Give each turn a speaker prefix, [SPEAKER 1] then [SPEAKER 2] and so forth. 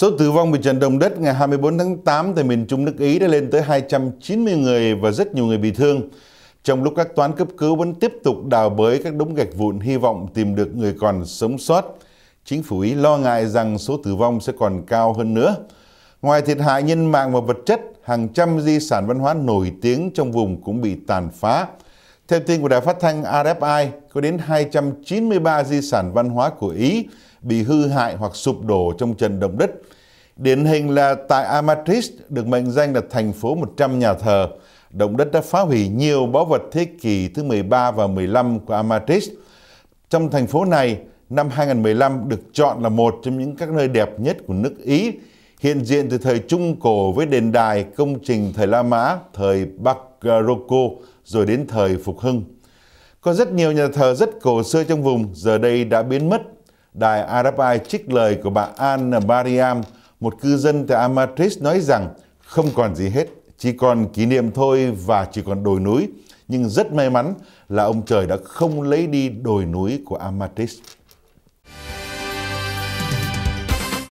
[SPEAKER 1] Số tử vong vì trận động đất ngày 24 tháng 8 tại miền Trung nước Ý đã lên tới 290 người và rất nhiều người bị thương. Trong lúc các toán cấp cứu vẫn tiếp tục đào bới các đống gạch vụn hy vọng tìm được người còn sống sót, chính phủ Ý lo ngại rằng số tử vong sẽ còn cao hơn nữa. Ngoài thiệt hại nhân mạng và vật chất, hàng trăm di sản văn hóa nổi tiếng trong vùng cũng bị tàn phá. Theo tin của Đài phát thanh RFI, có đến 293 di sản văn hóa của Ý bị hư hại hoặc sụp đổ trong trận động đất. Điển hình là tại Amatrice, được mệnh danh là thành phố 100 nhà thờ, động đất đã phá hủy nhiều báu vật thế kỷ thứ 13 và 15 của Amatrice. Trong thành phố này, năm 2015 được chọn là một trong những các nơi đẹp nhất của nước Ý hiện diện từ thời Trung Cổ với đền đài công trình thời La Mã, thời Barocco rồi đến thời Phục Hưng. Có rất nhiều nhà thờ rất cổ xưa trong vùng giờ đây đã biến mất. Đài Arabai trích lời của bà An Mariam, một cư dân tại Amatris nói rằng không còn gì hết, chỉ còn kỷ niệm thôi và chỉ còn đồi núi. Nhưng rất may mắn là ông trời đã không lấy đi đồi núi của Amatris.